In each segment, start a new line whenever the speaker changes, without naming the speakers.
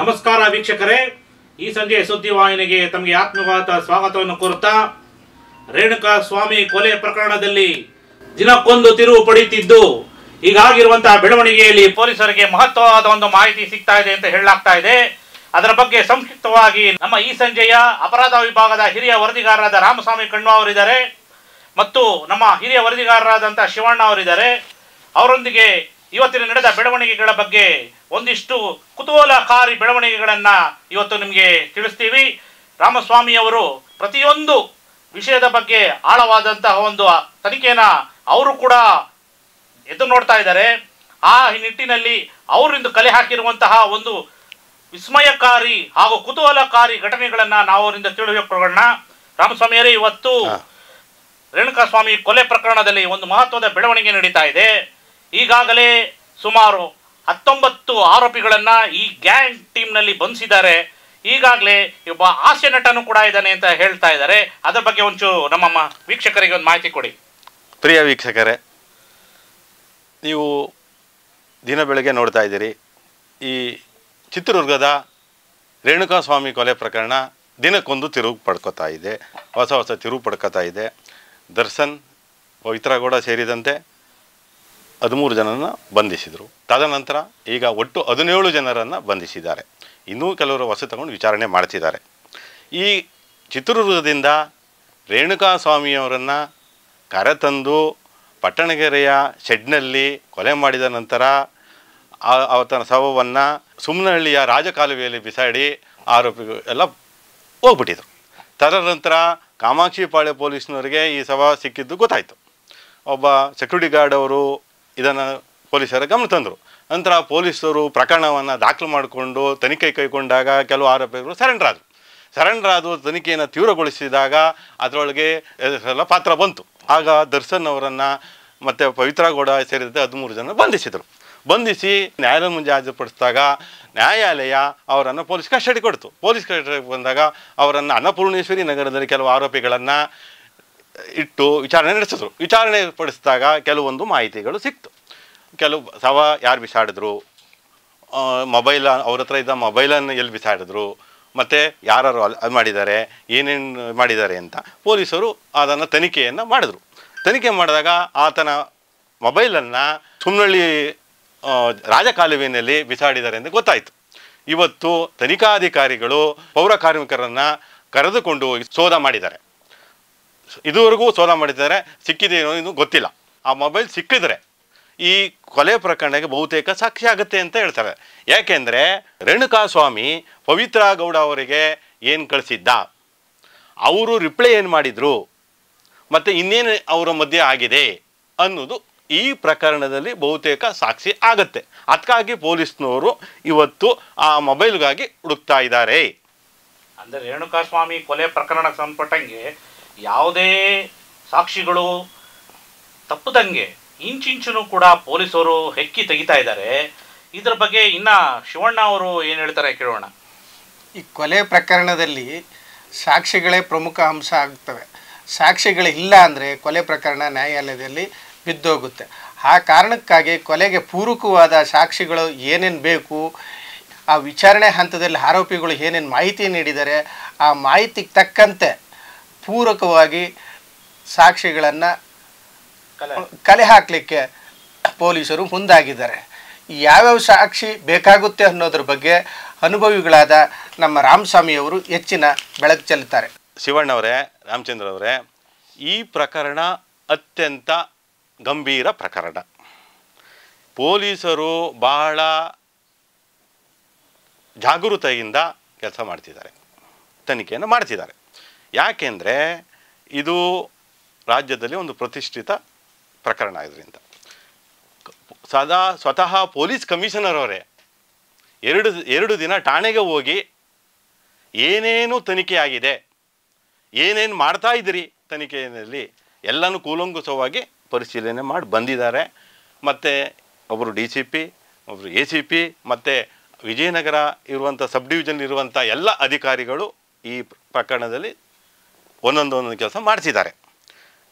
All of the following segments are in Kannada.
ನಮಸ್ಕಾರ ವೀಕ್ಷಕರೇ ಈ ಸಂಜೆ ಸುದ್ದಿ ತಮಗೆ ಆತ್ಮಘಾತ ಸ್ವಾಗತವನ್ನು ಕೋರುತ್ತಾ ರೇಣುಕಾ ಸ್ವಾಮಿ ಕೊಲೆ ಪ್ರಕರಣದಲ್ಲಿ ದಿನಕ್ಕೊಂದು ತಿರುವು ಪಡೆಯುತ್ತಿದ್ದು ಈಗಾಗಿರುವಂತಹ ಬೆಳವಣಿಗೆಯಲ್ಲಿ ಪೊಲೀಸರಿಗೆ ಮಹತ್ವವಾದ ಒಂದು ಮಾಹಿತಿ ಸಿಗ್ತಾ ಇದೆ ಅಂತ ಹೇಳಲಾಗ್ತಾ ಇದೆ ಅದರ ಬಗ್ಗೆ ಸಂಕ್ಷಿಪ್ತವಾಗಿ ನಮ್ಮ ಈ ಸಂಜೆಯ ಅಪರಾಧ ವಿಭಾಗದ ಹಿರಿಯ ವರದಿಗಾರರಾದ ರಾಮಸ್ವಾಮಿ ಕಣ್ವ ಅವರಿದ್ದಾರೆ ಮತ್ತು ನಮ್ಮ ಹಿರಿಯ ವರದಿಗಾರರಾದಂಥ ಶಿವಣ್ಣ ಅವರಿದ್ದಾರೆ ಅವರೊಂದಿಗೆ ಇವತ್ತಿನ ನಡೆದ ಬೆಳವಣಿಗೆಗಳ ಬಗ್ಗೆ ಒಂದಿಷ್ಟು ಕುತೂಹಲಕಾರಿ ಬೆಳವಣಿಗೆಗಳನ್ನು ಇವತ್ತು ನಿಮಗೆ ತಿಳಿಸ್ತೀವಿ ರಾಮಸ್ವಾಮಿಯವರು ಪ್ರತಿಯೊಂದು ವಿಷಯದ ಬಗ್ಗೆ ಆಳವಾದಂತಹ ಒಂದು ತನಿಖೆನ ಅವರು ಕೂಡ ಎದುರು ನೋಡ್ತಾ ಇದ್ದಾರೆ ಆ ನಿಟ್ಟಿನಲ್ಲಿ ಅವರಿಂದ ಕಲೆ ಹಾಕಿರುವಂತಹ ಒಂದು ವಿಸ್ಮಯಕಾರಿ ಹಾಗೂ ಕುತೂಹಲಕಾರಿ ಘಟನೆಗಳನ್ನು ನಾವು ಅವರಿಂದ ತಿಳಿದುಕೊಳ್ಳೋಣ ರಾಮಸ್ವಾಮಿಯರೇ ಇವತ್ತು ರೇಣುಕಾ ಸ್ವಾಮಿ ಕೊಲೆ ಪ್ರಕರಣದಲ್ಲಿ ಒಂದು ಮಹತ್ವದ ಬೆಳವಣಿಗೆ ನಡೀತಾ ಇದೆ ಈಗಾಗಲೇ ಸುಮಾರು ಹತ್ತೊಂಬತ್ತು ಆರೋಪಿಗಳನ್ನು ಈ ಗ್ಯಾಂಗ್ ಟೀಮ್ನಲ್ಲಿ ಬಂಧಿಸಿದ್ದಾರೆ ಈಗಾಗಲೇ ಒಬ್ಬ ಹಾಸ್ಯ ನಟನೂ ಕೂಡ ಇದ್ದಾನೆ ಅಂತ ಹೇಳ್ತಾ ಇದ್ದಾರೆ ಅದರ ಬಗ್ಗೆ ಒಂಚೂರು ನಮ್ಮಮ್ಮ ವೀಕ್ಷಕರಿಗೆ ಒಂದು ಮಾಹಿತಿ ಕೊಡಿ
ಪ್ರಿಯ ವೀಕ್ಷಕರೇ ನೀವು ದಿನ ಬೆಳಗ್ಗೆ ನೋಡ್ತಾ ಇದ್ದೀರಿ ಈ ಚಿತ್ರದುರ್ಗದ ರೇಣುಕಾಸ್ವಾಮಿ ಕೊಲೆ ಪ್ರಕರಣ ದಿನಕ್ಕೊಂದು ತಿರುವು ಪಡ್ಕೋತಾ ಇದೆ ಹೊಸ ಹೊಸ ತಿರುವು ಪಡ್ಕೋತಾ ಇದೆ ದರ್ಶನ್ ಪವಿತ್ರಗೌಡ ಸೇರಿದಂತೆ ಹದಿಮೂರು ಜನರನ್ನು ಬಂಧಿಸಿದರು ತದನಂತರ ಈಗ ಒಟ್ಟು ಹದಿನೇಳು ಜನರನ್ನು ಬಂಧಿಸಿದ್ದಾರೆ ಇನ್ನೂ ಕೆಲವರು ವಸ ತಗೊಂಡು ವಿಚಾರಣೆ ಮಾಡ್ತಿದ್ದಾರೆ ಈ ಚಿತ್ರದುರ್ಗದಿಂದ ರೇಣುಕಾಸ್ವಾಮಿಯವರನ್ನು ಕರೆತಂದು ಪಟ್ಟಣಗೆರೆಯ ಶೆಡ್ನಲ್ಲಿ ಕೊಲೆ ಮಾಡಿದ ನಂತರ ಆತನ ಶವವನ್ನು ಸುಮ್ಮನಹಳ್ಳಿಯ ರಾಜಕಾಲುವೆಯಲ್ಲಿ ಬಿಸಾಡಿ ಆರೋಪಿಗಳು ಎಲ್ಲ ಹೋಗ್ಬಿಟ್ಟಿದ್ರು ತದನಂತರ ಕಾಮಾಕ್ಷಿಪಾಳೆ ಪೊಲೀಸ್ನವರಿಗೆ ಈ ಶವ ಸಿಕ್ಕಿದ್ದು ಗೊತ್ತಾಯಿತು ಒಬ್ಬ ಸೆಕ್ಯೂರಿಟಿ ಗಾರ್ಡ್ ಅವರು ಇದನ್ನು ಪೊಲೀಸರ ಗಮನ ತಂದರು ನಂತರ ಪೊಲೀಸರು ಪ್ರಕರಣವನ್ನು ದಾಖಲು ಮಾಡಿಕೊಂಡು ತನಿಖೆ ಕೈಗೊಂಡಾಗ ಕೆಲವು ಆರೋಪಿಗಳು ಸರೆಂಡರ್ ಆದರು ಸರೆಂಡರ್ ಆದ ತನಿಖೆಯನ್ನು ತೀವ್ರಗೊಳಿಸಿದಾಗ ಅದರೊಳಗೆ ಎಲ್ಲ ಪಾತ್ರ ಬಂತು ಆಗ ದರ್ಶನ್ ಅವರನ್ನು ಮತ್ತು ಪವಿತ್ರ ಗೌಡ ಸೇರಿದಂತೆ ಹದಿಮೂರು ಜನ ಬಂಧಿಸಿದರು ಬಂಧಿಸಿ ನ್ಯಾಯಾಲಯ ಮುಂದೆ ಹಾಜರುಪಡಿಸಿದಾಗ ನ್ಯಾಯಾಲಯ ಅವರನ್ನು ಪೊಲೀಸ್ ಕಸ್ಟಡಿ ಕೊಡ್ತು ಪೊಲೀಸ್ ಕಸ್ಟಡಿಗೆ ಬಂದಾಗ ಅವರನ್ನು ಅನ್ನಪೂರ್ಣೇಶ್ವರಿ ನಗರದಲ್ಲಿ ಕೆಲವು ಆರೋಪಿಗಳನ್ನು ಇಟ್ಟು ವಿಚಾರಣೆ ನಡೆಸಿದ್ರು ವಿಚಾರಣೆ ಪಡಿಸಿದಾಗ ಕೆಲವೊಂದು ಮಾಹಿತಿಗಳು ಸಿಕ್ತು ಕೆಲವು ಸವ ಯಾರು ಬಿಸಾಡಿದ್ರು ಮೊಬೈಲ್ ಅವ್ರ ಹತ್ರ ಇದ್ದ ಮೊಬೈಲನ್ನು ಎಲ್ಲಿ ಬಿಸಾಡಿದ್ರು ಮತ್ತು ಯಾರು ಅಲ್ಲಿ ಮಾಡಿದ್ದಾರೆ ಏನೇನು ಮಾಡಿದ್ದಾರೆ ಅಂತ ಪೊಲೀಸರು ಅದನ್ನು ತನಿಖೆಯನ್ನು ಮಾಡಿದ್ರು ತನಿಖೆ ಮಾಡಿದಾಗ ಆತನ ಮೊಬೈಲನ್ನು ಸುಮ್ನಳ್ಳಿ ರಾಜಕಾಲುವೆಯಲ್ಲಿ ಬಿಸಾಡಿದ್ದಾರೆ ಎಂದು ಗೊತ್ತಾಯಿತು ಇವತ್ತು ತನಿಖಾಧಿಕಾರಿಗಳು ಪೌರ ಕಾರ್ಮಿಕರನ್ನು ಕರೆದುಕೊಂಡು ಹೋಗಿ ಸೋಧ ಮಾಡಿದ್ದಾರೆ ಇದುವರೆಗೂ ಸೋಲ ಮಾಡಿದ್ದಾರೆ ಸಿಕ್ಕಿದೆಯೋ ಇನ್ನೂ ಗೊತ್ತಿಲ್ಲ ಆ ಮೊಬೈಲ್ ಸಿಕ್ಕಿದ್ರೆ ಈ ಕೊಲೆ ಪ್ರಕರಣಕ್ಕೆ ಬಹುತೇಕ ಸಾಕ್ಷಿ ಆಗುತ್ತೆ ಅಂತ ಹೇಳ್ತಾರೆ ಯಾಕೆಂದರೆ ರೇಣುಕಾಸ್ವಾಮಿ ಪವಿತ್ರ ಗೌಡ ಅವರಿಗೆ ಏನು ಕಳಿಸಿದ್ದ ಅವರು ರಿಪ್ಲೈ ಏನು ಮಾಡಿದರು ಮತ್ತು ಇನ್ನೇನು ಅವರ ಮಧ್ಯೆ ಆಗಿದೆ ಅನ್ನೋದು ಈ ಪ್ರಕರಣದಲ್ಲಿ ಬಹುತೇಕ ಸಾಕ್ಷಿ ಆಗತ್ತೆ ಅದಕ್ಕಾಗಿ ಪೊಲೀಸ್ನವರು ಇವತ್ತು ಆ ಮೊಬೈಲ್ಗಾಗಿ ಹುಡುಕ್ತಾ ಇದ್ದಾರೆ
ಅಂದರೆ ರೇಣುಕಾಸ್ವಾಮಿ ಕೊಲೆ ಪ್ರಕರಣಕ್ಕೆ ಸಂಬಂಧಪಟ್ಟಂಗೆ ಯಾವುದೇ ಸಾಕ್ಷಿಗಳು ತಪ್ಪದಂಗೆ ಇಂಚಿಂಚೂ ಕೂಡ ಪೊಲೀಸರು ಹೆಕ್ಕಿ ತೆಗಿತಾ ಇದ್ದಾರೆ ಇದರ ಬಗ್ಗೆ ಇನ್ನ ಶಿವಣ್ಣ ಅವರು ಏನು ಹೇಳ್ತಾರೆ ಕೇಳೋಣ
ಈ ಕೊಲೆ ಪ್ರಕರಣದಲ್ಲಿ ಸಾಕ್ಷಿಗಳೇ ಪ್ರಮುಖ ಅಂಶ ಆಗ್ತವೆ ಇಲ್ಲ ಅಂದರೆ ಕೊಲೆ ಪ್ರಕರಣ ನ್ಯಾಯಾಲಯದಲ್ಲಿ ಬಿದ್ದೋಗುತ್ತೆ ಆ ಕಾರಣಕ್ಕಾಗಿ ಕೊಲೆಗೆ ಪೂರಕವಾದ ಸಾಕ್ಷಿಗಳು ಏನೇನು ಬೇಕು ಆ ವಿಚಾರಣೆ ಹಂತದಲ್ಲಿ ಆರೋಪಿಗಳು ಏನೇನು ಮಾಹಿತಿ ನೀಡಿದ್ದಾರೆ ಆ ಮಾಹಿತಿಗೆ ತಕ್ಕಂತೆ ಪೂರಕವಾಗಿ ಸಾಕ್ಷಿಗಳನ್ನು ಕಲೆ ಹಾಕಲಿಕ್ಕೆ ಪೊಲೀಸರು ಮುಂದಾಗಿದ್ದಾರೆ ಯಾವ್ಯಾವ ಸಾಕ್ಷಿ ಬೇಕಾಗುತ್ತೆ ಅನ್ನೋದ್ರ ಬಗ್ಗೆ ಅನುಭವಿಗಳಾದ ನಮ್ಮ ರಾಮಸ್ವಾಮಿಯವರು ಹೆಚ್ಚಿನ ಬೆಳಕು ಚೆಲ್ಲುತ್ತಾರೆ
ಶಿವಣ್ಣವರೇ ರಾಮಚಂದ್ರ ಅವರೇ ಈ ಪ್ರಕರಣ ಅತ್ಯಂತ ಗಂಭೀರ ಪ್ರಕರಣ ಪೊಲೀಸರು ಬಹಳ ಜಾಗೃತೆಯಿಂದ ಕೆಲಸ ಮಾಡ್ತಿದ್ದಾರೆ ತನಿಖೆಯನ್ನು ಮಾಡ್ತಿದ್ದಾರೆ ಯಾಕೆಂದರೆ ಇದು ರಾಜ್ಯದಲ್ಲಿ ಒಂದು ಪ್ರತಿಷ್ಠಿತ ಪ್ರಕರಣ ಇದರಿಂದ ಸದಾ ಸ್ವತಃ ಪೊಲೀಸ್ ಕಮಿಷನರ್ ಅವರೇ ಎರಡು ಎರಡು ದಿನ ಠಾಣೆಗೆ ಹೋಗಿ ಏನೇನು ತನಿಖೆ ಆಗಿದೆ ಏನೇನು ಮಾಡ್ತಾ ಇದ್ದೀರಿ ತನಿಖೆಯಲ್ಲಿ ಎಲ್ಲನೂ ಕೂಲಂಕುಷವಾಗಿ ಪರಿಶೀಲನೆ ಮಾಡಿ ಬಂದಿದ್ದಾರೆ ಮತ್ತು ಒಬ್ಬರು ಡಿ ಸಿ ಪಿ ಒಬ್ಬರು ಎ ಸಿ ಪಿ ಮತ್ತು ವಿಜಯನಗರ ಇರುವಂಥ ಸಬ್ ಡಿವಿಷನ್ ಇರುವಂಥ ಎಲ್ಲ ಅಧಿಕಾರಿಗಳು ಈ ಪ್ರಕರಣದಲ್ಲಿ ಒಂದೊಂದೊಂದು ಕೆಲಸ ಮಾಡಿಸಿದ್ದಾರೆ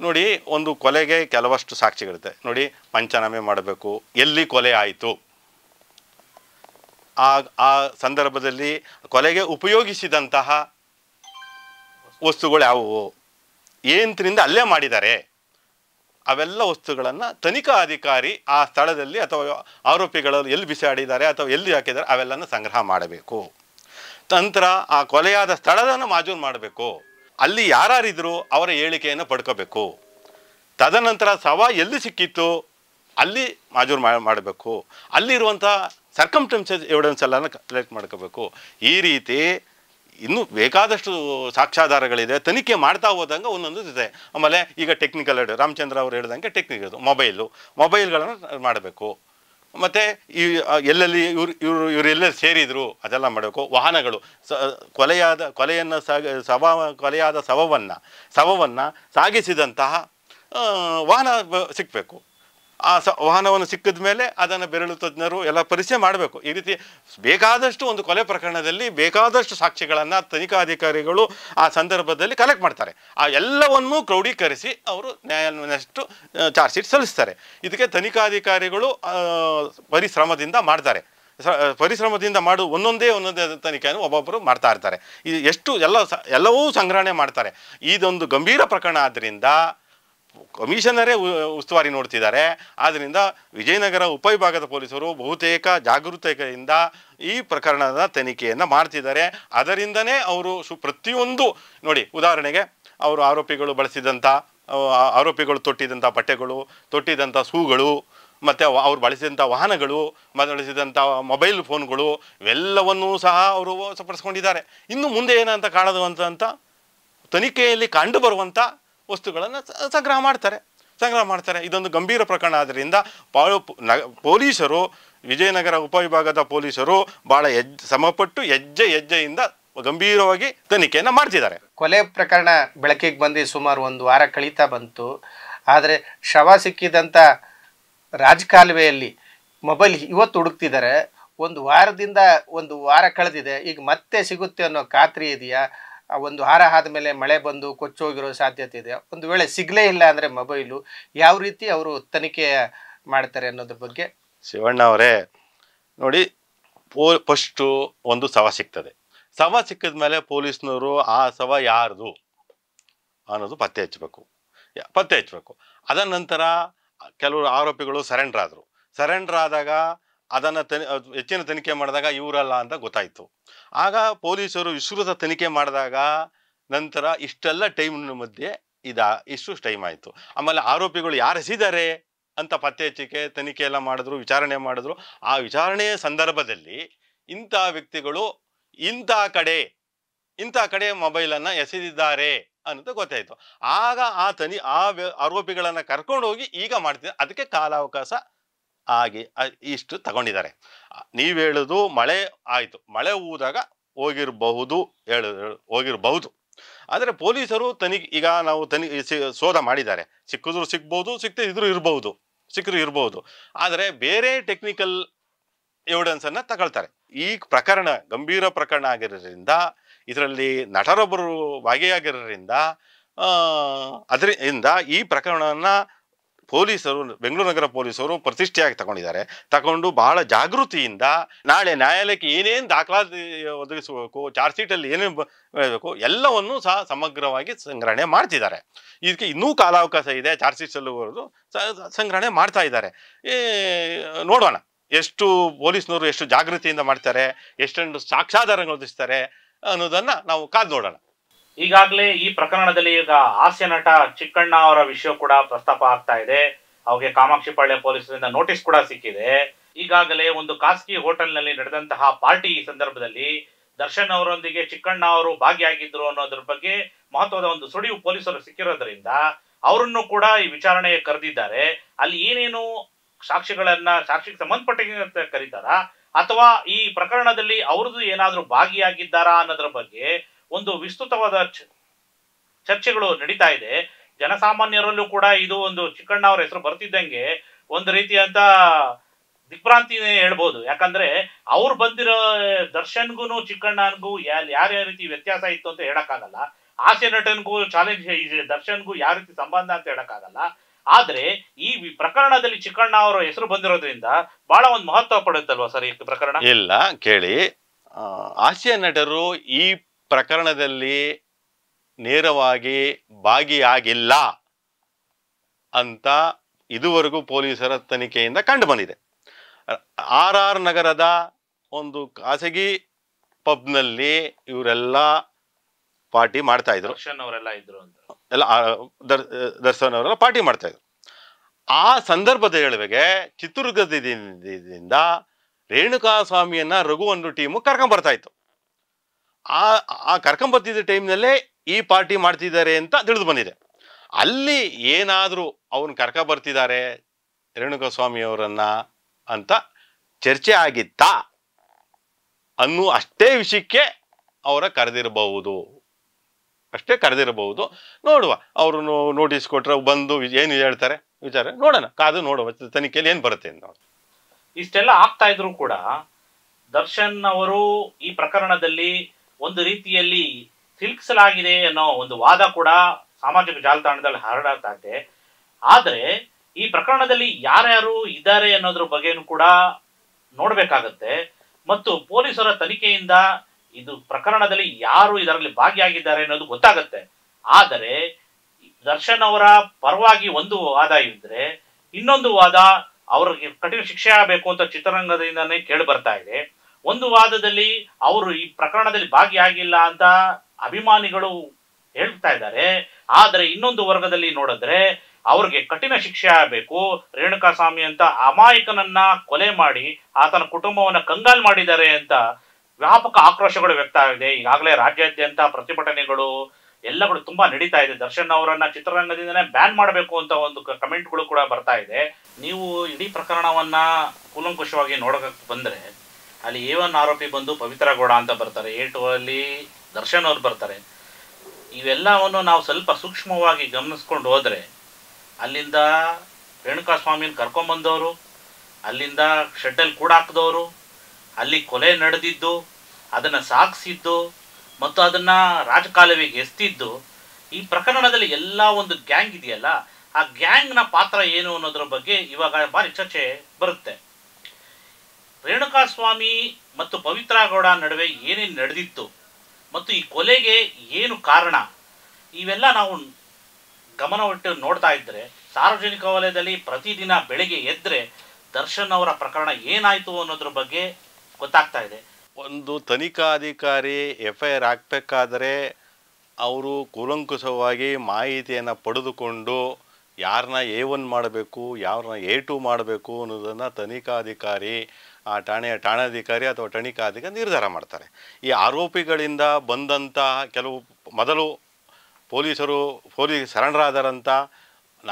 ನೋಡಿ ಒಂದು ಕೊಲೆಗೆ ಕೆಲವಷ್ಟು ಸಾಕ್ಷಿಗಳಿರುತ್ತೆ ನೋಡಿ ಪಂಚನಾಮೆ ಮಾಡಬೇಕು ಎಲ್ಲಿ ಕೊಲೆ ಆಯಿತು ಆ ಆ ಸಂದರ್ಭದಲ್ಲಿ ಕೊಲೆಗೆ ಉಪಯೋಗಿಸಿದಂತಹ ವಸ್ತುಗಳು ಯಾವುವು ಏಂತ್ರಿಂದ ಅಲ್ಲೇ ಮಾಡಿದ್ದಾರೆ ಅವೆಲ್ಲ ವಸ್ತುಗಳನ್ನು ತನಿಖಾ ಅಧಿಕಾರಿ ಆ ಸ್ಥಳದಲ್ಲಿ ಅಥವಾ ಆರೋಪಿಗಳಲ್ಲಿ ಎಲ್ಲಿ ಬಿಸಾಡಿದ್ದಾರೆ ಅಥವಾ ಎಲ್ಲಿ ಹಾಕಿದ್ದಾರೆ ಅವೆಲ್ಲನ ಸಂಗ್ರಹ ಮಾಡಬೇಕು ನಂತರ ಆ ಕೊಲೆಯಾದ ಸ್ಥಳದನ್ನು ಮಾಜೂನ್ ಮಾಡಬೇಕು ಅಲ್ಲಿ ಯಾರಿದ್ರು ಅವರ ಹೇಳಿಕೆಯನ್ನು ಪಡ್ಕೋಬೇಕು ತದನಂತರ ಸವ ಎಲ್ಲಿ ಸಿಕ್ಕಿತ್ತು ಅಲ್ಲಿ ಮಾಜೂರು ಮಾಡಬೇಕು ಅಲ್ಲಿರುವಂಥ ಸರ್ಕಮ್ಟೆನ್ಸಸ್ ಎವಿಡೆನ್ಸ್ ಎಲ್ಲ ಕಲೆಕ್ಟ್ ಮಾಡ್ಕೋಬೇಕು ಈ ರೀತಿ ಇನ್ನೂ ಬೇಕಾದಷ್ಟು ಸಾಕ್ಷ್ಯಾಧಾರಗಳಿದೆ ತನಿಖೆ ಮಾಡ್ತಾ ಹೋದಂಗೆ ಒಂದೊಂದು ಇದೆ ಆಮೇಲೆ ಈಗ ಟೆಕ್ನಿಕಲ್ ರಾಮಚಂದ್ರ ಅವರು ಹೇಳ್ದಂಗೆ ಟೆಕ್ನಿಕಲ್ ಮೊಬೈಲು ಮೊಬೈಲ್ಗಳನ್ನು ಮಾಡಬೇಕು ಮತ್ತು ಈ ಎಲ್ಲೆಲ್ಲಿ ಇವ್ರು ಇವರು ಇವರೆಲ್ಲರೂ ಸೇರಿದರು ಅದೆಲ್ಲ ಮಾಡಬೇಕು ವಾಹನಗಳು ಸ ಕೊಲೆಯಾದ ಕೊಲೆಯನ್ನು ಸಾಗ ಸವ ಕೊಲೆಯಾದ ಶವವನ್ನು ಶವವನ್ನು ಸಾಗಿಸಿದಂತಹ ವಾಹನ ಸಿಗಬೇಕು ಆ ಸ ವಾಹನವನ್ನು ಸಿಕ್ಕಿದ ಮೇಲೆ ಅದನ್ನು ಬೆರಳು ತಜ್ಞರು ಎಲ್ಲ ಪರಿಚಯ ಮಾಡಬೇಕು ಈ ರೀತಿ ಬೇಕಾದಷ್ಟು ಒಂದು ಕೊಲೆ ಪ್ರಕರಣದಲ್ಲಿ ಬೇಕಾದಷ್ಟು ಸಾಕ್ಷಿಗಳನ್ನು ತನಿಖಾಧಿಕಾರಿಗಳು ಆ ಸಂದರ್ಭದಲ್ಲಿ ಕಲೆಕ್ಟ್ ಮಾಡ್ತಾರೆ ಆ ಎಲ್ಲವನ್ನೂ ಕ್ರೌಢೀಕರಿಸಿ ಅವರು ನ್ಯಾಯಾಲಯನಷ್ಟು ಚಾರ್ಜ್ ಶೀಟ್ ಸಲ್ಲಿಸ್ತಾರೆ ಇದಕ್ಕೆ ತನಿಖಾಧಿಕಾರಿಗಳು ಪರಿಶ್ರಮದಿಂದ ಮಾಡ್ತಾರೆ ಪರಿಶ್ರಮದಿಂದ ಮಾಡು ಒಂದೊಂದೇ ಒಂದೊಂದೇ ತನಿಖೆಯನ್ನು ಒಬ್ಬೊಬ್ಬರು ಮಾಡ್ತಾ ಇರ್ತಾರೆ ಎಷ್ಟು ಎಲ್ಲ ಎಲ್ಲವೂ ಸಂಗ್ರಹಣೆ ಮಾಡ್ತಾರೆ ಇದೊಂದು ಗಂಭೀರ ಪ್ರಕರಣ ಆದ್ದರಿಂದ ಕಮಿಷನರೇ ಉಸ್ತುವಾರಿ ನೋಡ್ತಿದ್ದಾರೆ ಆದ್ದರಿಂದ ವಿಜಯನಗರ ಉಪವಿಭಾಗದ ಪೊಲೀಸರು ಬಹುತೇಕ ಜಾಗರೂಕತೆಯಿಂದ ಈ ಪ್ರಕರಣದ ತನಿಖೆಯನ್ನು ಮಾಡ್ತಿದ್ದಾರೆ ಅದರಿಂದನೇ ಅವರು ಸು ಪ್ರತಿಯೊಂದು ನೋಡಿ ಉದಾಹರಣೆಗೆ ಅವರು ಆರೋಪಿಗಳು ಬಳಸಿದಂಥ ಆರೋಪಿಗಳು ತೊಟ್ಟಿದಂಥ ಬಟ್ಟೆಗಳು ತೊಟ್ಟಿದಂಥ ಸೂಗಳು ಮತ್ತು ಅವ್ರು ಬಳಸಿದಂಥ ವಾಹನಗಳು ಮತ್ತು ಬಳಸಿದಂಥ ಮೊಬೈಲ್ ಫೋನ್ಗಳು ಇವೆಲ್ಲವನ್ನೂ ಸಹ ಅವರು ವಶಪಡಿಸ್ಕೊಂಡಿದ್ದಾರೆ ಇನ್ನು ಮುಂದೆ ಏನಂತ ಕಾಣದು ಅಂತ ತನಿಖೆಯಲ್ಲಿ ಕಂಡುಬರುವಂಥ ವಸ್ತುಗಳನ್ನು ಸಂಗ್ರಹ ಮಾಡ್ತಾರೆ ಸಂಗ್ರಹ ಮಾಡ್ತಾರೆ ಇದೊಂದು ಗಂಭೀರ ಪ್ರಕರಣ ಆದ್ದರಿಂದ ಪೊಲೀಸರು ವಿಜಯನಗರ ಉಪವಿಭಾಗದ ಪೊಲೀಸರು ಭಾಳ ಹೆಜ್ಜೆ ಸಮಪಟ್ಟು ಹೆಜ್ಜೆ ಹೆಜ್ಜೆಯಿಂದ ಗಂಭೀರವಾಗಿ ತನಿಖೆಯನ್ನು ಮಾಡ್ತಿದ್ದಾರೆ
ಕೊಲೆ ಪ್ರಕರಣ ಬೆಳಕಿಗೆ ಬಂದು ಸುಮಾರು ಒಂದು ವಾರ ಕಳೀತಾ ಬಂತು ಆದರೆ ಶವ ಸಿಕ್ಕಿದಂಥ ರಾಜಕಾಲುವೆಯಲ್ಲಿ ಮೊಬೈಲ್ ಇವತ್ತು ಹುಡುಕ್ತಿದ್ದಾರೆ ಒಂದು ವಾರದಿಂದ ಒಂದು ವಾರ ಕಳೆದಿದೆ ಈಗ ಮತ್ತೆ ಸಿಗುತ್ತೆ ಅನ್ನೋ ಖಾತ್ರಿ ಇದೆಯಾ ಆ ಒಂದು ಹಾರ ಆದ ಮೇಲೆ ಮಳೆ ಬಂದು ಕೊಚ್ಚೋಗಿರೋ ಸಾಧ್ಯತೆ ಇದೆ ಒಂದು ವೇಳೆ ಸಿಗಲೇ ಇಲ್ಲ ಅಂದರೆ ಮೊಬೈಲು ಯಾವ ರೀತಿ ಅವರು ತನಿಖೆ ಮಾಡ್ತಾರೆ ಅನ್ನೋದ್ರ ಬಗ್ಗೆ
ಶಿವಣ್ಣ ಅವರೇ ನೋಡಿ ಪೋ ಫಸ್ಟು ಒಂದು ಸವ ಸಿಗ್ತದೆ ಸವ ಸಿಕ್ಕಿದ ಮೇಲೆ ಪೊಲೀಸ್ನವರು ಆ ಸವ ಯಾರ್ದು ಅನ್ನೋದು ಪತ್ತೆ ಹಚ್ಚಬೇಕು ಪತ್ತೆ ಹಚ್ಚಬೇಕು ಅದ ನಂತರ ಕೆಲವರು ಆರೋಪಿಗಳು ಸರೆಂಡರ್ ಆದರು ಸರೆಂಡರ್ ಆದಾಗ ಅದನ್ನು ತನಿ ಹೆಚ್ಚಿನ ತನಿಖೆ ಮಾಡಿದಾಗ ಇವರಲ್ಲ ಅಂತ ಗೊತ್ತಾಯಿತು ಆಗ ಪೊಲೀಸರು ವಿಸ್ತೃತ ತನಿಖೆ ಮಾಡಿದಾಗ ನಂತರ ಇಷ್ಟೆಲ್ಲ ಟೈಮ್ನ ಮಧ್ಯೆ ಇದಾ ಇಷ್ಟು ಟೈಮ್ ಆಯಿತು ಆಮೇಲೆ ಆರೋಪಿಗಳು ಯಾರು ಅಂತ ಪತ್ತೆ ಹಚ್ಚಿಕೆ ತನಿಖೆ ಎಲ್ಲ ಮಾಡಿದ್ರು ವಿಚಾರಣೆ ಮಾಡಿದ್ರು ಆ ವಿಚಾರಣೆಯ ಸಂದರ್ಭದಲ್ಲಿ ಇಂಥ ವ್ಯಕ್ತಿಗಳು ಇಂಥ ಕಡೆ ಇಂಥ ಕಡೆ ಮೊಬೈಲನ್ನು ಎಸೆದಿದ್ದಾರೆ ಅಂತ ಗೊತ್ತಾಯಿತು ಆಗ ಆ ತನಿ ಆ ವ್ಯ ಆರೋಪಿಗಳನ್ನು ಕರ್ಕೊಂಡು ಹೋಗಿ ಈಗ ಮಾಡ್ತೀನಿ ಅದಕ್ಕೆ ಕಾಲಾವಕಾಶ ಆಗಿ ಇಷ್ಟು ತಗೊಂಡಿದ್ದಾರೆ ನೀವು ಹೇಳೋದು ಮಳೆ ಆಯಿತು ಮಳೆ ಹೋದಾಗ ಹೋಗಿರಬಹುದು ಹೇಳು ಹೋಗಿರಬಹುದು ಆದರೆ ಪೊಲೀಸರು ತನಿಖೆ ಈಗ ನಾವು ತನಿ ಶೋಧ ಮಾಡಿದ್ದಾರೆ ಸಿಕ್ಕಿದ್ರು ಸಿಗ್ಬೋದು ಸಿಕ್ತ ಇದ್ರೂ ಇರಬಹುದು ಸಿಕ್ಕರು ಇರಬಹುದು ಆದರೆ ಬೇರೆ ಟೆಕ್ನಿಕಲ್ ಎವಿಡೆನ್ಸನ್ನು ತಗೊಳ್ತಾರೆ ಈ ಪ್ರಕರಣ ಗಂಭೀರ ಪ್ರಕರಣ ಆಗಿರೋದ್ರಿಂದ ಇದರಲ್ಲಿ ನಟರೊಬ್ಬರು ಭಾಗಿಯಾಗಿರೋದ್ರಿಂದ ಅದರಿಂದ ಈ ಪ್ರಕರಣವನ್ನು ಪೊಲೀಸರು ಬೆಂಗಳೂರು ನಗರ ಪೊಲೀಸರು ಪ್ರತಿಷ್ಠೆಯಾಗಿ ತಗೊಂಡಿದ್ದಾರೆ ತಗೊಂಡು ಬಹಳ ಜಾಗೃತಿಯಿಂದ ನಾಳೆ ನ್ಯಾಯಾಲಯಕ್ಕೆ ಏನೇನು ದಾಖಲಾತಿ ಒದಗಿಸಬೇಕು ಚಾರ್ಜ್ ಶೀಟಲ್ಲಿ ಏನೇನು ಬೇಕು ಎಲ್ಲವನ್ನು ಸಹ ಸಮಗ್ರವಾಗಿ ಸಂಗ್ರಹಣೆ ಮಾಡ್ತಿದ್ದಾರೆ ಇದಕ್ಕೆ ಇನ್ನೂ ಕಾಲಾವಕಾಶ ಇದೆ ಚಾರ್ಜ್ ಶೀಟ್ ಬರೋದು ಸಂಗ್ರಹಣೆ ಮಾಡ್ತಾ ಇದ್ದಾರೆ ನೋಡೋಣ ಎಷ್ಟು ಪೊಲೀಸ್ನವರು ಎಷ್ಟು ಜಾಗೃತಿಯಿಂದ ಮಾಡ್ತಾರೆ ಎಷ್ಟೊಂದು ಸಾಕ್ಷಾಧಾರಗಳು ಒದಗಿಸ್ತಾರೆ ಅನ್ನೋದನ್ನು ನಾವು ಕಾದು ನೋಡೋಣ
ಈಗಾಗಲೇ ಈ ಪ್ರಕರಣದಲ್ಲಿ ಈಗ ಹಾಸ್ಯ ನಟ ಚಿಕ್ಕಣ್ಣ ಅವರ ವಿಷಯ ಕೂಡ ಪ್ರಸ್ತಾಪ ಆಗ್ತಾ ಇದೆ ಅವರಿಗೆ ಕಾಮಾಕ್ಷಿ ಪಾಳ್ಯ ಪೊಲೀಸರಿಂದ ನೋಟಿಸ್ ಕೂಡ ಸಿಕ್ಕಿದೆ ಈಗಾಗಲೇ ಒಂದು ಖಾಸಗಿ ಹೋಟೆಲ್ನಲ್ಲಿ ನಡೆದಂತಹ ಪಾರ್ಟಿ ಈ ಸಂದರ್ಭದಲ್ಲಿ ದರ್ಶನ್ ಅವರೊಂದಿಗೆ ಚಿಕ್ಕಣ್ಣ ಅವರು ಭಾಗಿಯಾಗಿದ್ರು ಅನ್ನೋದ್ರ ಬಗ್ಗೆ ಮಹತ್ವದ ಒಂದು ಸುಳಿವು ಪೊಲೀಸರು ಸಿಕ್ಕಿರೋದ್ರಿಂದ ಅವರನ್ನು ಕೂಡ ಈ ವಿಚಾರಣೆಗೆ ಕರೆದಿದ್ದಾರೆ ಅಲ್ಲಿ ಏನೇನು ಸಾಕ್ಷಿಗಳನ್ನ ಸಾಕ್ಷಿಗೆ ಸಂಬಂಧಪಟ್ಟ ಕರೀತಾರಾ ಅಥವಾ ಈ ಪ್ರಕರಣದಲ್ಲಿ ಅವ್ರದ್ದು ಏನಾದರೂ ಭಾಗಿಯಾಗಿದ್ದಾರಾ ಅನ್ನೋದ್ರ ಬಗ್ಗೆ ಒಂದು ವಿಸ್ತೃತವಾದ ಚರ್ಚೆಗಳು ನಡೀತಾ ಇದೆ ಜನಸಾಮಾನ್ಯರಲ್ಲೂ ಕೂಡ ಇದು ಒಂದು ಚಿಕ್ಕಣ್ಣ ಅವರ ಹೆಸರು ಬರ್ತಿದ್ದಂಗೆ ಒಂದು ರೀತಿಯಾದ ದಿಗ್ಭ್ರಾಂತಿನೇ ಹೇಳ್ಬೋದು ಯಾಕಂದ್ರೆ ಅವ್ರು ಬಂದಿರೋ ದರ್ಶನ್ಗೂ ಚಿಕ್ಕಣ್ಣನ್ಗೂ ಯಾವ ರೀತಿ ವ್ಯತ್ಯಾಸ ಇತ್ತು ಅಂತ ಹೇಳಕ್ಕಾಗಲ್ಲ ಹಾಸ್ಯ ನಟನ್ಗೂ ಚಾಲೆಂಜ್ ದರ್ಶನ್ಗೂ ಯಾವ ರೀತಿ ಸಂಬಂಧ ಅಂತ ಹೇಳಕ್ಕಾಗಲ್ಲ ಆದ್ರೆ ಈ ಪ್ರಕರಣದಲ್ಲಿ ಚಿಕ್ಕಣ್ಣ ಅವರ ಹೆಸರು ಬಂದಿರೋದ್ರಿಂದ ಬಹಳ ಒಂದು ಮಹತ್ವ ಪಡುತ್ತಲ್ವಾ ಸರ್ ಈ ಪ್ರಕರಣ ಇಲ್ಲ
ಕೇಳಿ ಹಾಸ್ಯ ನಟರು ಈ ಪ್ರಕರಣದಲ್ಲಿ ನೇರವಾಗಿ ಭಾಗಿಯಾಗಿಲ್ಲ ಅಂತ ಇದುವರೆಗೂ ಪೊಲೀಸರ ತನಿಖೆಯಿಂದ ಬಂದಿದೆ ಆರ್ ಆರ್ ನಗರದ ಒಂದು ಖಾಸಗಿ ಪಬ್ನಲ್ಲಿ ಇವರೆಲ್ಲ ಪಾರ್ಟಿ ಮಾಡ್ತಾ ಇದ್ರು ಎಲ್ಲ ದರ್ಶನ್ ಅವರೆಲ್ಲ ಪಾರ್ಟಿ ಮಾಡ್ತಾ ಇದ್ರು ಆ ಸಂದರ್ಭದ ಹೇಳುವೆಗೆ ಚಿತ್ರದುರ್ಗದಿಂದ ರೇಣುಕಾಸ್ವಾಮಿಯನ್ನ ರಘುವನ್ನು ಟೀಮು ಕರ್ಕೊಂಡ್ಬರ್ತಾ ಇತ್ತು ಆ ಆ ಕರ್ಕೊಂಬರ್ತಿದ್ದ ಟೈಮ್ನಲ್ಲೇ ಈ ಪಾರ್ಟಿ ಮಾಡ್ತಿದ್ದಾರೆ ಅಂತ ತಿಳಿದು ಬಂದಿದೆ ಅಲ್ಲಿ ಏನಾದರೂ ಅವನು ಕರ್ಕ ಬರ್ತಿದ್ದಾರೆ ರೇಣುಕಸ್ವಾಮಿಯವರನ್ನು ಅಂತ ಚರ್ಚೆ ಆಗಿತ್ತಾ ಅನ್ನೋ ಅಷ್ಟೇ ವಿಷಯಕ್ಕೆ ಅವರ ಕರೆದಿರಬಹುದು ಅಷ್ಟೇ ಕರೆದಿರಬಹುದು ನೋಡುವ ಅವರು ನೋಟಿಸ್ ಕೊಟ್ಟರೆ ಬಂದು ಏನು ಹೇಳ್ತಾರೆ ವಿಚಾರ ನೋಡೋಣ ಕಾದು ನೋಡುವ ತನಿಖೆಯಲ್ಲಿ ಏನು ಬರುತ್ತೆ ಅಂತ ಇಷ್ಟೆಲ್ಲ ಆಗ್ತಾ ಇದ್ರು ಕೂಡ
ದರ್ಶನ್ ಅವರು ಈ ಪ್ರಕರಣದಲ್ಲಿ ಒಂದು ರೀತಿಯಲ್ಲಿ ತಿರುಗಿಸಲಾಗಿದೆ ಅನ್ನೋ ಒಂದು ವಾದ ಕೂಡ ಸಾಮಾಜಿಕ ಜಾಲತಾಣದಲ್ಲಿ ಹರಡಾಡ್ತಾ ಇದೆ ಆದರೆ ಈ ಪ್ರಕರಣದಲ್ಲಿ ಯಾರ್ಯಾರು ಇದ್ದಾರೆ ಅನ್ನೋದ್ರ ಬಗ್ಗೆನೂ ಕೂಡ ನೋಡಬೇಕಾಗತ್ತೆ ಮತ್ತು ಪೊಲೀಸರ ತನಿಖೆಯಿಂದ ಇದು ಪ್ರಕರಣದಲ್ಲಿ ಯಾರು ಇದರಲ್ಲಿ ಭಾಗಿಯಾಗಿದ್ದಾರೆ ಅನ್ನೋದು ಗೊತ್ತಾಗತ್ತೆ ಆದರೆ ದರ್ಶನ್ ಅವರ ಪರವಾಗಿ ಒಂದು ವಾದ ಇದ್ರೆ ಇನ್ನೊಂದು ವಾದ ಅವ್ರಿಗೆ ಕಠಿಣ ಶಿಕ್ಷೆ ಆಗಬೇಕು ಅಂತ ಚಿತ್ರರಂಗದಿಂದಾನೆ ಕೇಳಿ ಬರ್ತಾ ಇದೆ ಒಂದು ವಾದದಲ್ಲಿ ಅವರು ಈ ಪ್ರಕರಣದಲ್ಲಿ ಭಾಗಿಯಾಗಿಲ್ಲ ಅಂತ ಅಭಿಮಾನಿಗಳು ಹೇಳ್ತಾ ಇದ್ದಾರೆ ಆದರೆ ಇನ್ನೊಂದು ವರ್ಗದಲ್ಲಿ ನೋಡಿದ್ರೆ ಅವ್ರಿಗೆ ಕಠಿಣ ಶಿಕ್ಷೆ ಆಗಬೇಕು ರೇಣುಕಾಸ್ವಾಮಿ ಅಂತ ಅಮಾಯಕನನ್ನ ಕೊಲೆ ಮಾಡಿ ಆತನ ಕುಟುಂಬವನ್ನ ಕಂಗಾಲ್ ಮಾಡಿದ್ದಾರೆ ಅಂತ ವ್ಯಾಪಕ ಆಕ್ರೋಶಗಳು ವ್ಯಕ್ತ ಆಗಿದೆ ಈಗಾಗಲೇ ರಾಜ್ಯಾದ್ಯಂತ ಪ್ರತಿಭಟನೆಗಳು ಎಲ್ಲಗಳು ತುಂಬಾ ನಡೀತಾ ಇದೆ ದರ್ಶನ್ ಅವರನ್ನ ಚಿತ್ರರಂಗದಿಂದನೇ ಬ್ಯಾನ್ ಮಾಡಬೇಕು ಅಂತ ಒಂದು ಕಮೆಂಟ್ಗಳು ಕೂಡ ಬರ್ತಾ ಇದೆ ನೀವು ಇಡೀ ಪ್ರಕರಣವನ್ನ ಕೂಲಂಕುಷವಾಗಿ ನೋಡಕ್ ಬಂದ್ರೆ ಅಲ್ಲಿ ಎ ಒನ್ ಆರೋಪಿ ಬಂದು ಪವಿತ್ರ ಗೌಡ ಅಂತ ಬರ್ತಾರೆ ಎ ಟು ಅಲ್ಲಿ ದರ್ಶನ್ ಅವ್ರು ಬರ್ತಾರೆ ಇವೆಲ್ಲವನ್ನು ನಾವು ಸ್ವಲ್ಪ ಸೂಕ್ಷ್ಮವಾಗಿ ಗಮನಿಸ್ಕೊಂಡು ಹೋದರೆ ಅಲ್ಲಿಂದ ರೇಣುಕಾ ಸ್ವಾಮಿನ ಕರ್ಕೊಂಬಂದವರು ಅಲ್ಲಿಂದ ಶೆಡ್ಡಲ್ಲಿ ಕೂಡ ಹಾಕಿದವರು ಅಲ್ಲಿ ಕೊಲೆ ನಡೆದಿದ್ದು ಅದನ್ನು ಸಾಗಿಸಿದ್ದು ಮತ್ತು ಅದನ್ನು ರಾಜಕಾಲುವಿಗೆ ಎಸ್ತಿದ್ದು ಈ ಪ್ರಕರಣದಲ್ಲಿ ಎಲ್ಲ ಒಂದು ಗ್ಯಾಂಗ್ ಇದೆಯಲ್ಲ ಆ ಗ್ಯಾಂಗ್ನ ಪಾತ್ರ ಏನು ಅನ್ನೋದ್ರ ಬಗ್ಗೆ ಇವಾಗ ಭಾರಿ ಚರ್ಚೆ ಬರುತ್ತೆ ರೇಣುಕಾಸ್ವಾಮಿ ಮತ್ತು ಪವಿತ್ರಗೌಡ ನಡುವೆ ಏನೇನು ನಡೆದಿತ್ತು ಮತ್ತು ಈ ಕೊಲೆಗೆ ಏನು ಕಾರಣ ಇವೆಲ್ಲ ನಾವು ಗಮನವಿಟ್ಟು ನೋಡ್ತಾ ಇದ್ದರೆ ಸಾರ್ವಜನಿಕ ವಲಯದಲ್ಲಿ ಪ್ರತಿದಿನ ಬೆಳಗ್ಗೆ ಎದ್ದರೆ ದರ್ಶನ್ ಅವರ ಪ್ರಕರಣ ಏನಾಯಿತು ಅನ್ನೋದ್ರ ಬಗ್ಗೆ ಗೊತ್ತಾಗ್ತಾ ಇದೆ
ಒಂದು ತನಿಖಾಧಿಕಾರಿ ಎಫ್ ಐ ಆರ್ ಅವರು ಕೂಲಂಕುಷವಾಗಿ ಮಾಹಿತಿಯನ್ನು ಪಡೆದುಕೊಂಡು ಯಾರನ್ನ ಎ ಒನ್ ಮಾಡಬೇಕು ಯಾರನ್ನ ಎ ಟು ಮಾಡಬೇಕು ಅನ್ನೋದನ್ನು ತನಿಖಾಧಿಕಾರಿ ಆ ಠಾಣೆಯ ಠಾಣಾಧಿಕಾರಿ ಅಥವಾ ತನಿಖಾಧಿಕಾರಿ ನಿರ್ಧಾರ ಮಾಡ್ತಾರೆ ಈ ಆರೋಪಿಗಳಿಂದ ಬಂದಂಥ ಕೆಲವು ಮೊದಲು ಪೊಲೀಸರು ಪೊಲೀಸ್ ಶರಣರಾದರಂಥ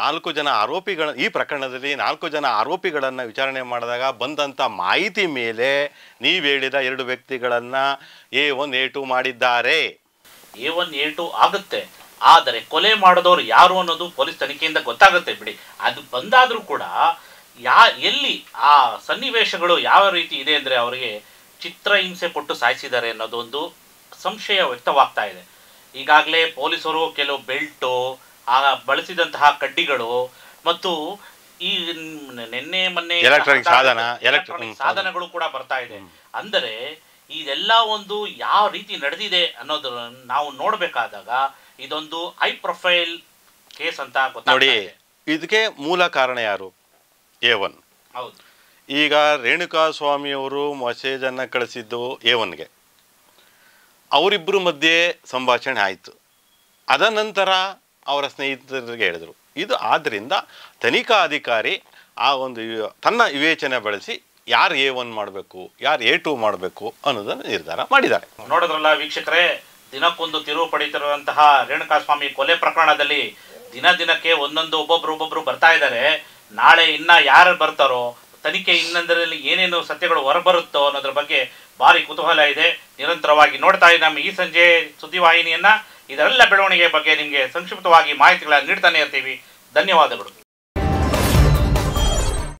ನಾಲ್ಕು ಜನ ಆರೋಪಿಗಳ ಈ ಪ್ರಕರಣದಲ್ಲಿ ನಾಲ್ಕು ಜನ ಆರೋಪಿಗಳನ್ನು ವಿಚಾರಣೆ ಮಾಡಿದಾಗ ಬಂದಂಥ ಮಾಹಿತಿ ಮೇಲೆ ನೀವು ಹೇಳಿದ ಎರಡು ವ್ಯಕ್ತಿಗಳನ್ನು ಎ ಒನ್ ಎ ಟು ಮಾಡಿದ್ದಾರೆ
ಎ ಒನ್ ಎ ಟು ಆಗುತ್ತೆ ಆದರೆ ಕೊಲೆ ಮಾಡಿದವರು ಯಾರು ಅನ್ನೋದು ಪೊಲೀಸ್ ತನಿಖೆಯಿಂದ ಗೊತ್ತಾಗುತ್ತೆ ಬಿಡಿ ಅದು ಬಂದಾದರೂ ಕೂಡ ಯಾ ಎಲ್ಲಿ ಆ ಸನ್ನಿವೇಶಗಳು ಯಾವ ರೀತಿ ಇದೆ ಅಂದರೆ ಅವರಿಗೆ ಚಿತ್ರಹಿಂಸೆ ಕೊಟ್ಟು ಸಾಯಿಸಿದ್ದಾರೆ ಅನ್ನೋದೊಂದು ಸಂಶಯ ವ್ಯಕ್ತವಾಗ್ತಾ ಇದೆ ಈಗಾಗಲೇ ಪೊಲೀಸರು ಕೆಲವು ಬೆಲ್ಟು ಆ ಬಳಸಿದಂತಹ ಕಡ್ಡಿಗಳು ಮತ್ತು ಈ ನಿನ್ನೆ ಮೊನ್ನೆ ಸಾಧನಗಳು ಕೂಡ ಬರ್ತಾ ಇದೆ ಅಂದರೆ ಇದೆಲ್ಲ ಒಂದು ಯಾವ ರೀತಿ ನಡೆದಿದೆ ಅನ್ನೋದನ್ನು ನಾವು ನೋಡಬೇಕಾದಾಗ ಇದೊಂದು ಹೈ ಪ್ರೊಫೈಲ್ ಕೇಸ್ ಅಂತ ನೋಡಿ
ಇದಕ್ಕೆ ಮೂಲ ಕಾರಣ ಯಾರು ಎ ಒನ್ ಹೌದು ಈಗ ರೇಣುಕಾ ಸ್ವಾಮಿಯವರು ಅನ್ನ ಕಳಿಸಿದ್ದು ಎ ಒನ್ಗೆ ಅವರಿಬ್ಬರ ಮಧ್ಯೆ ಸಂಭಾಷಣೆ ಆಯಿತು ಅದ ನಂತರ ಅವರ ಸ್ನೇಹಿತರಿಗೆ ಹೇಳಿದರು ಇದು ಆದ್ದರಿಂದ ತನಿಖಾ ಅಧಿಕಾರಿ ಆ ಒಂದು ತನ್ನ ವಿವೇಚನೆ ಬಳಸಿ ಯಾರು ಎ ಒನ್ ಮಾಡಬೇಕು ಯಾರು ಎ ಟು ಮಾಡಬೇಕು ಅನ್ನೋದನ್ನು ನಿರ್ಧಾರ ಮಾಡಿದ್ದಾರೆ
ನೋಡಿದ್ರಲ್ಲ ವೀಕ್ಷಕರೇ ದಿನಕ್ಕೊಂದು ತಿರುವು ಪಡೆಯುತ್ತಿರುವಂತಹ ರೇಣುಕಾಸ್ವಾಮಿ ಕೊಲೆ ಪ್ರಕರಣದಲ್ಲಿ ದಿನ ದಿನಕ್ಕೆ ಒಂದೊಂದು ಒಬ್ಬೊಬ್ರು ಒಬ್ಬೊಬ್ರು ಬರ್ತಾ ಇದ್ದಾರೆ ನಾಳೆ ಇನ್ನ ಯಾರು ಬರ್ತಾರೋ ತನಿಖೆ ಇನ್ನೊಂದರಲ್ಲಿ ಏನೇನು ಸತ್ಯಗಳು ಹೊರಬರುತ್ತೋ ಅನ್ನೋದ್ರ ಬಗ್ಗೆ ಭಾರಿ ಕುತೂಹಲ ಇದೆ ನಿರಂತರವಾಗಿ ನೋಡ್ತಾ ಇದ್ದ ನಮ್ಮ ಈ ಸಂಜೆ ಸುದ್ದಿವಾಹಿನಿಯನ್ನ ಇದರೆಲ್ಲ ಬೆಳವಣಿಗೆ ಬಗ್ಗೆ ನಿಮಗೆ ಸಂಕ್ಷಿಪ್ತವಾಗಿ ಮಾಹಿತಿಗಳನ್ನು ನೀಡ್ತಾನೆ ಇರ್ತೀವಿ ಧನ್ಯವಾದಗಳು